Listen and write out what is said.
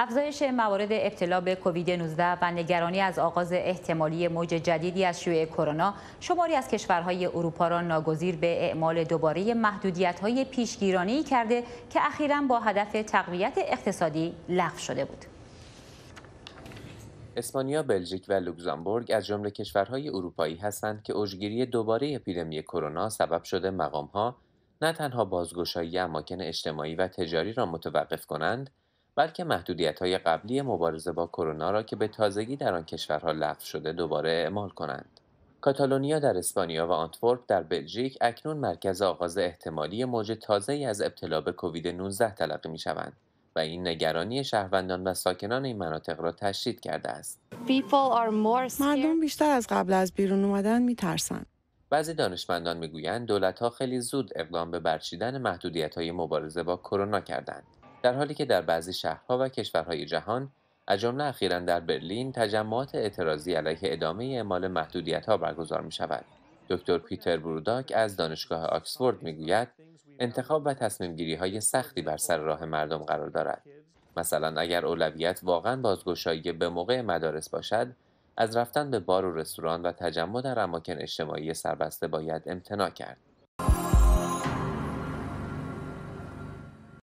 افزایش موارد ابتلا به کووید 19 و نگرانی از آغاز احتمالی موج جدیدی از شیوع کرونا شماری از کشورهای اروپا را ناگزیر به اعمال دوباره محدودیت‌های پیشگیرانه کرده که اخیراً با هدف تقویت اقتصادی لغو شده بود. اسپانیا، بلژیک و لوکزامبورگ از جمله کشورهای اروپایی هستند که اوجگیری دوباره اپیدمی کرونا سبب شده مقامها نه تنها بازگشایی اماکن اجتماعی و تجاری را متوقف کنند بلکه های قبلی مبارزه با کرونا را که به تازگی در آن کشورها لغو شده دوباره اعمال کنند. کاتالونیا در اسپانیا و آنتورپ در بلژیک اکنون مرکز آغاز احتمالی موج ای از ابتلا به کووید 19 تلقی می‌شوند. و این نگرانی شهروندان و ساکنان این مناطق را تشدید کرده است. مردم بیشتر از قبل از بیرون اومدن ترسن. بعضی دانشمندان میگویند دولتها خیلی زود اقدام به برچیدن محدودیت های مبارزه با کرونا کردند. در حالی که در بعضی شهرها و کشورهای جهان از جمله اخیرا در برلین تجمعات اعتراضی علیه ادامه اعمال محدودیت ها برگزار می شود. دکتر پیتر بروداک از دانشگاه آکسفورد میگوید انتخاب و تصمیم گیری های سختی بر سر راه مردم قرار دارد. مثلا اگر اولویت واقعا بازگشایی به موقع مدارس باشد، از رفتن به بار و رستوران و تجمع در اماکن اجتماعی سربسته باید امتناع کرد.